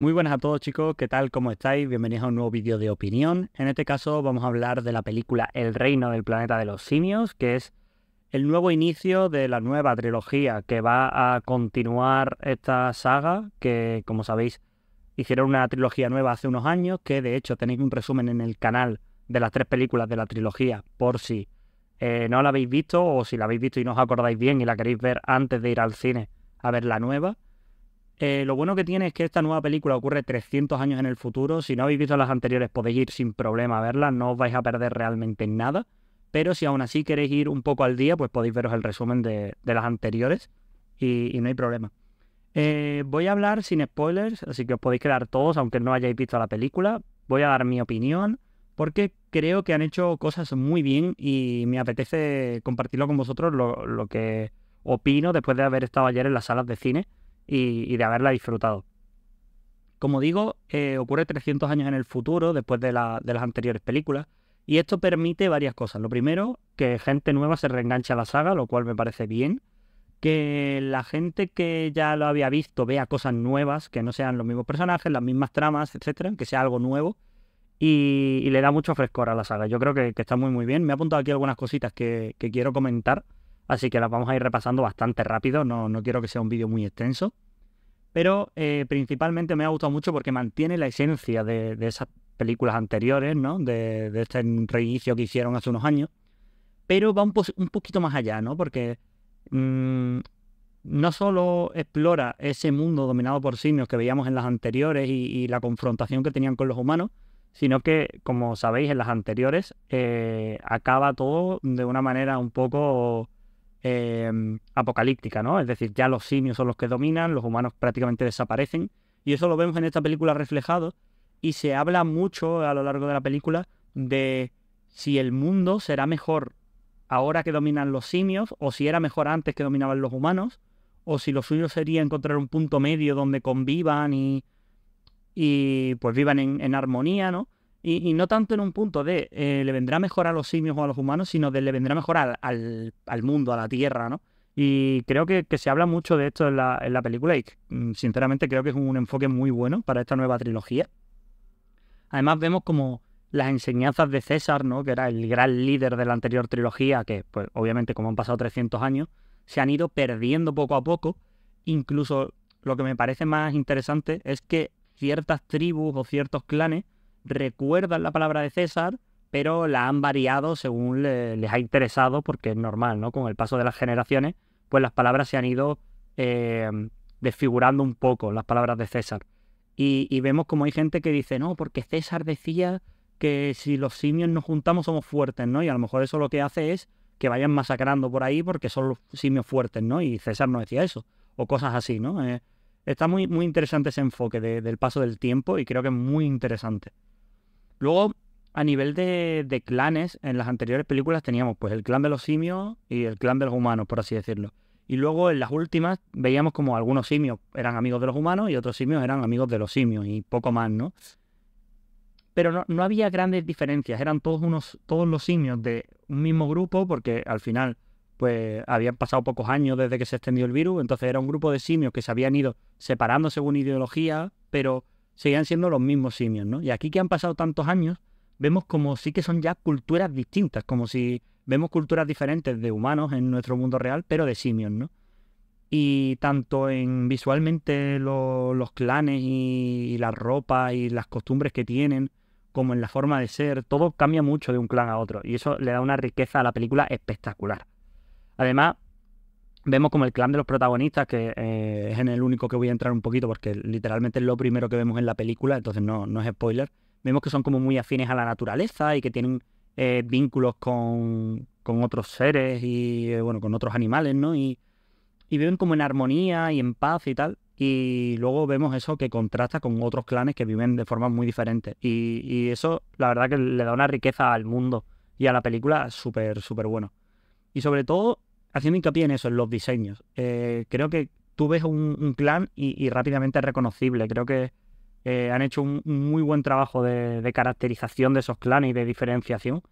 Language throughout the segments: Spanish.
Muy buenas a todos chicos, ¿qué tal? ¿Cómo estáis? Bienvenidos a un nuevo vídeo de opinión. En este caso vamos a hablar de la película El reino del planeta de los simios, que es el nuevo inicio de la nueva trilogía que va a continuar esta saga, que como sabéis hicieron una trilogía nueva hace unos años, que de hecho tenéis un resumen en el canal de las tres películas de la trilogía, por si eh, no la habéis visto o si la habéis visto y no os acordáis bien y la queréis ver antes de ir al cine a ver la nueva. Eh, lo bueno que tiene es que esta nueva película ocurre 300 años en el futuro. Si no habéis visto las anteriores podéis ir sin problema a verlas, no os vais a perder realmente nada. Pero si aún así queréis ir un poco al día, pues podéis veros el resumen de, las anteriores y, no hay problema. Eh, voy a hablar sin spoilers, así que os podéis quedar todos, aunque no hayáis visto la película. Voy a dar mi opinión, porque creo que han hecho cosas muy bien y me apetece compartirlo con vosotros lo, lo que opino después de haber estado ayer en las salas de cine y, de haberla disfrutado. Como digo, eh, ocurre 300 años en el futuro, después de, las anteriores películas, y esto permite varias cosas. Lo primero, que gente nueva se reengancha a la saga, lo cual me parece bien. Que la gente que ya lo había visto vea cosas nuevas, que no sean los mismos personajes, las mismas tramas, etcétera, que sea algo nuevo. Y, le da mucho frescor a la saga. Yo creo que, está muy, muy bien. Me he apuntado aquí algunas cositas que quiero comentar así que las vamos a ir repasando bastante rápido, no, quiero que sea un vídeo muy extenso, pero eh, principalmente me ha gustado mucho porque mantiene la esencia de, esas películas anteriores, ¿no? De, este reinicio que hicieron hace unos años, pero va un, poquito más allá, ¿no? Porque mm, no solo explora ese mundo dominado por signos que veíamos en las anteriores y, la confrontación que tenían con los humanos, sino que, como sabéis, en las anteriores eh, acaba todo de una manera un poco Em, apocalíptica, ¿no? Es decir, ya los simios son los que dominan, los humanos prácticamente desaparecen, y eso lo vemos en esta película reflejado, y se habla mucho a lo largo de la película de si el mundo será mejor ahora que dominan los simios, o si era mejor antes que dominaban los humanos, o si lo suyo sería encontrar un punto medio donde convivan y, y pues vivan en armonía, ¿no? Y, no tanto en un punto de eh, le vendrá mejor a los simios o a los humanos, sino de le vendrá mejor al, al, mundo, a la tierra, ¿no? Y creo que, se habla mucho de esto en la, en la película y mm, sinceramente creo que es un enfoque muy bueno para esta nueva trilogía. Además vemos como las enseñanzas de César, ¿no? que era el gran líder de la anterior trilogía, que pues obviamente como han pasado 300 años, se han ido perdiendo poco a poco. Incluso lo que me parece más interesante es que ciertas tribus o ciertos clanes recuerdan la palabra de César, pero la han variado según les ha interesado, porque es normal, ¿no? Con el paso de las generaciones, pues las palabras se han ido eh, desfigurando un poco, las palabras de César. Y, vemos como hay gente que dice, no, porque César decía que si los simios nos juntamos somos fuertes, ¿no? Y a lo mejor eso lo que hace es que vayan masacrando por ahí porque son los simios fuertes, ¿no? Y César no decía eso, o cosas así, ¿no? Eh, está muy, muy interesante ese enfoque del paso del tiempo y creo que es muy interesante. Luego, a nivel de, clanes, en las anteriores películas teníamos pues el clan de los simios y el clan de los humanos, por así decirlo. Y luego en las últimas veíamos como algunos simios eran amigos de los humanos y otros simios eran amigos de los simios y poco más, ¿no? Pero no, había grandes diferencias, eran todos unos, todos los simios de un mismo grupo, porque al final, pues habían pasado pocos años desde que se extendió el virus, entonces era un grupo de simios que se habían ido separando según ideología, pero seguían siendo los mismos simios, ¿no? Y aquí que han pasado tantos años, vemos como sí que son ya culturas distintas, como si vemos culturas diferentes de humanos en nuestro mundo real, pero de simios, ¿no? Y tanto en visualmente los clanes y, y, la ropa y las costumbres que tienen, como en la forma de ser, todo cambia mucho de un clan a otro. Y eso le da una riqueza a la película espectacular. Además, vemos como el clan de los protagonistas, que eh, es en el único que voy a entrar un poquito porque literalmente es lo primero que vemos en la película, entonces no, no es spoiler, vemos que son como muy afines a la naturaleza y que tienen eh, vínculos con, otros seres y eh, bueno, con otros animales, ¿no? Y, viven como en armonía y en paz y tal. Y luego vemos eso que contrasta con otros clanes que viven de formas muy diferentes. Y, y eso, la verdad, que le da una riqueza al mundo y a la película súper, súper bueno. Y sobre todo, haciendo hincapié en eso, en los diseños. Eh, creo que tú ves un, clan y, rápidamente reconocible. Creo que eh, han hecho un, muy buen trabajo de, caracterización de esos clanes y de diferenciación.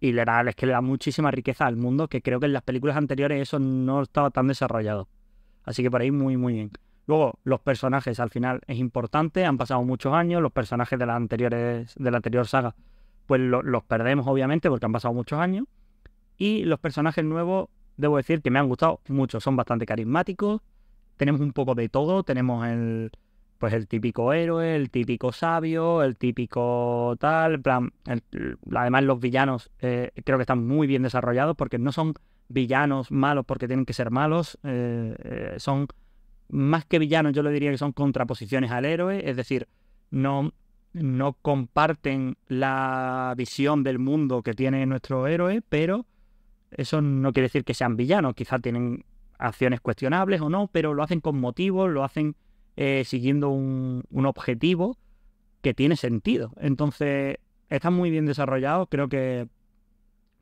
Y le da, es que le da muchísima riqueza al mundo, que creo que en las películas anteriores eso no estaba tan desarrollado. Así que por ahí muy, muy bien. Luego, los personajes al final es importante, han pasado muchos años, los personajes de las anteriores, de la anterior saga, pues los perdemos obviamente porque han pasado muchos años. Y los personajes nuevos debo decir que me han gustado mucho, son bastante carismáticos, tenemos un poco de todo, tenemos el pues el típico héroe, el típico sabio, el típico tal, plan, además los villanos eh, creo que están muy bien desarrollados porque no son villanos malos porque tienen que ser malos, eh, eh, son más que villanos yo le diría que son contraposiciones al héroe, es decir, no, no comparten la visión del mundo que tiene nuestro héroe, pero eso no quiere decir que sean villanos, quizá tienen acciones cuestionables o no, pero lo hacen con motivos, lo hacen eh, siguiendo un, objetivo que tiene sentido. Entonces, están muy bien desarrollados, creo que,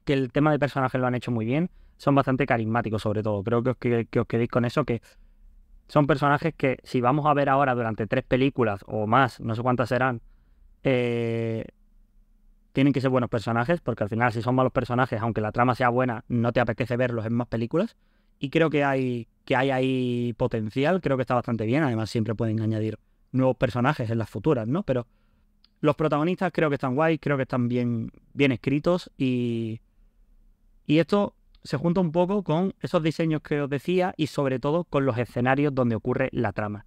el tema de personajes lo han hecho muy bien, son bastante carismáticos sobre todo, creo que, que os quedéis con eso, que son personajes que si vamos a ver ahora durante tres películas o más, no sé cuántas serán, eh, tienen que ser buenos personajes, porque al final si son malos personajes, aunque la trama sea buena, no te apetece verlos en más películas. Y creo que hay, que hay ahí potencial, creo que está bastante bien, además siempre pueden añadir nuevos personajes en las futuras, ¿no? Pero los protagonistas creo que están guay, creo que están bien, bien escritos y, y esto se junta un poco con esos diseños que os decía y sobre todo con los escenarios donde ocurre la trama.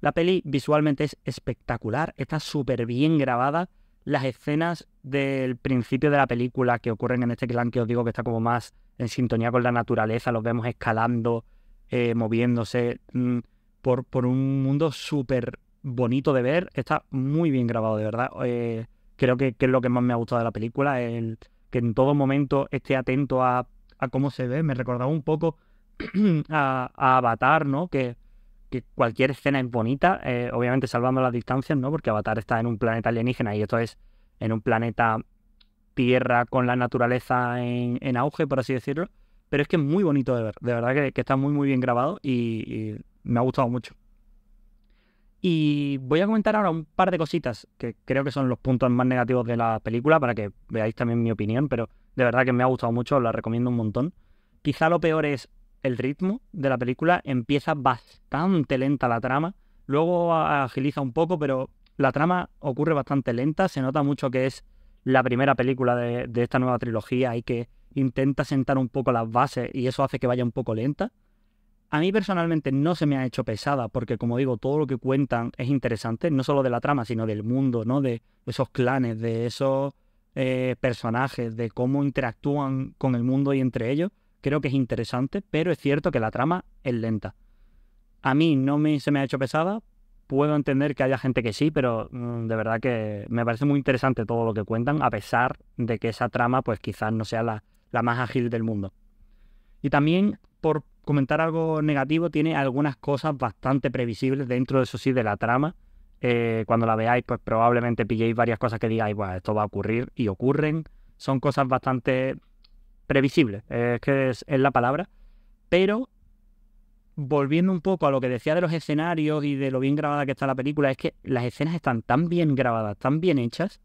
La peli visualmente es espectacular, está súper bien grabada, las escenas del principio de la película que ocurren en este clan que os digo que está como más en sintonía con la naturaleza, los vemos escalando, eh, moviéndose mm, por, por, un mundo súper bonito de ver, está muy bien grabado, de verdad. Eh, creo que, es lo que más me ha gustado de la película, el que en todo momento esté atento a, cómo se ve, me recordaba un poco a, a Avatar, ¿no? Que que cualquier escena es bonita, eh, obviamente salvando las distancias, ¿no? Porque Avatar está en un planeta alienígena y esto es en un planeta tierra con la naturaleza en, auge, por así decirlo. Pero es que es muy bonito de ver, de verdad que, está muy, muy bien grabado y, y, me ha gustado mucho. Y voy a comentar ahora un par de cositas que creo que son los puntos más negativos de la película para que veáis también mi opinión, pero de verdad que me ha gustado mucho, la recomiendo un montón. Quizá lo peor es el ritmo de la película. Empieza bastante lenta la trama, luego agiliza un poco, pero la trama ocurre bastante lenta. Se nota mucho que es la primera película de, esta nueva trilogía y que intenta sentar un poco las bases y eso hace que vaya un poco lenta. A mí personalmente no se me ha hecho pesada porque, como digo, todo lo que cuentan es interesante, no solo de la trama, sino del mundo, ¿no? De esos clanes, de esos eh, personajes, de cómo interactúan con el mundo y entre ellos creo que es interesante, pero es cierto que la trama es lenta. A mí no me, se me ha hecho pesada, puedo entender que haya gente que sí, pero mm, de verdad que me parece muy interesante todo lo que cuentan, a pesar de que esa trama pues quizás no sea la, más ágil del mundo. Y también, por comentar algo negativo, tiene algunas cosas bastante previsibles dentro, de eso sí, de la trama. Eh, cuando la veáis, pues probablemente pilléis varias cosas que digáis, bueno, esto va a ocurrir y ocurren. Son cosas bastante previsible, es que es, la palabra, pero volviendo un poco a lo que decía de los escenarios y de lo bien grabada que está la película, es que las escenas están tan bien grabadas, tan bien hechas,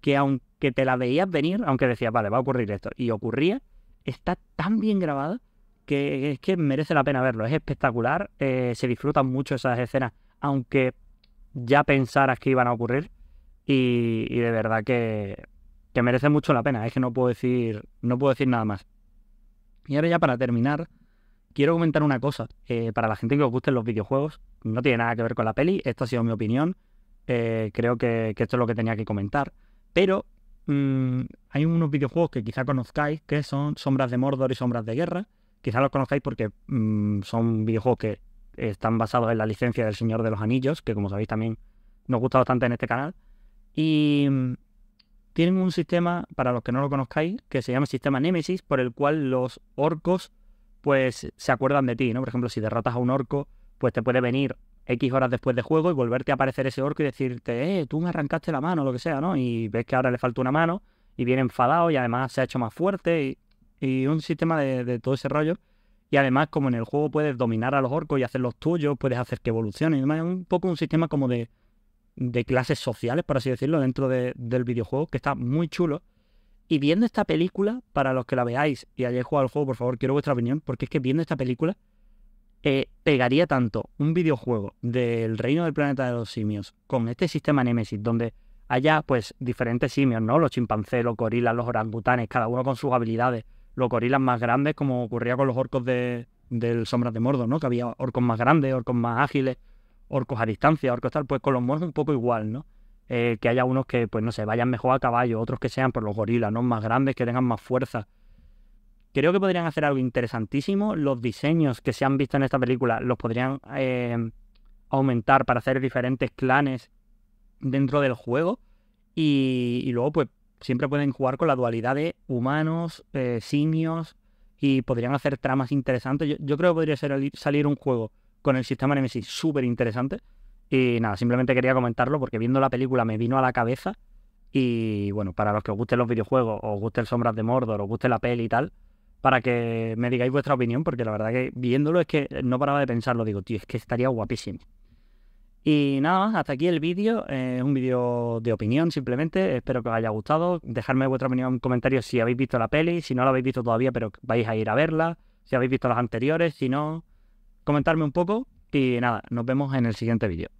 que aunque te la veías venir, aunque decías, vale, va a ocurrir esto, y ocurría, está tan bien grabada que es que merece la pena verlo. Es espectacular, eh, se disfrutan mucho esas escenas, aunque ya pensaras que iban a ocurrir, y de verdad que que merece mucho la pena. Es que no puedo decir, no puedo decir nada más. Y ahora ya para terminar, quiero comentar una cosa. Eh, para la gente que os gusten los videojuegos, no tiene nada que ver con la peli, esta ha sido mi opinión. Eh, creo que, esto es lo que tenía que comentar. Pero mm, hay unos videojuegos que quizá conozcáis, que son Sombras de Mordor y Sombras de Guerra. Quizá los conozcáis porque mm, son videojuegos que están basados en la licencia del Señor de los Anillos, que como sabéis también nos gusta bastante en este canal. Y tienen un sistema, para los que no lo conozcáis, que se llama sistema Nemesis, por el cual los orcos pues se acuerdan de ti, ¿no? Por ejemplo, si derrotas a un orco, pues te puede venir X horas después de juego y volverte a aparecer ese orco y decirte, eh, tú me arrancaste la mano, lo que sea, ¿no? Y ves que ahora le falta una mano y viene enfadado y además se ha hecho más fuerte y, un sistema de, de, todo ese rollo. Y además, como en el juego puedes dominar a los orcos y hacerlos tuyos, puedes hacer que evolucionen, es un poco un sistema como de, de clases sociales, por así decirlo, dentro de, del videojuego, que está muy chulo. Y viendo esta película, para los que la veáis y hayáis jugado al juego, por favor, quiero vuestra opinión, porque es que viendo esta película eh, pegaría tanto un videojuego del reino del planeta de los simios con este sistema Nemesis, donde haya pues diferentes simios, ¿no? Los chimpancés, los gorilas, los orangutanes, cada uno con sus habilidades. Los gorilas más grandes, como ocurría con los orcos de, del Sombras de Mordo, ¿no? Que había orcos más grandes, orcos más ágiles, orcos a distancia, orcos tal, pues con los monstruos un poco igual, ¿no? Eh, que haya unos que, pues no sé, vayan mejor a caballo, otros que sean por los gorilas, ¿no? Más grandes, que tengan más fuerza. Creo que podrían hacer algo interesantísimo. Los diseños que se han visto en esta película los podrían eh, aumentar para hacer diferentes clanes dentro del juego. Y, luego, pues, siempre pueden jugar con la dualidad de humanos, eh, simios, y podrían hacer tramas interesantes. Yo, creo que podría salir un juego con el sistema Nemesis súper interesante. Y nada, simplemente quería comentarlo porque viendo la película me vino a la cabeza. Y bueno, para los que os gusten los videojuegos, os guste el Sombras de Mordor, os guste la peli y tal, para que me digáis vuestra opinión, porque la verdad que viéndolo es que no paraba de pensarlo. Digo, tío, es que estaría guapísimo. Y nada más, hasta aquí el vídeo. Es un vídeo de opinión simplemente. Espero que os haya gustado. Dejadme vuestra opinión en comentarios si habéis visto la peli, si no la habéis visto todavía, pero vais a ir a verla. Si habéis visto las anteriores, si no, comentarme un poco y nada, nos vemos en el siguiente vídeo.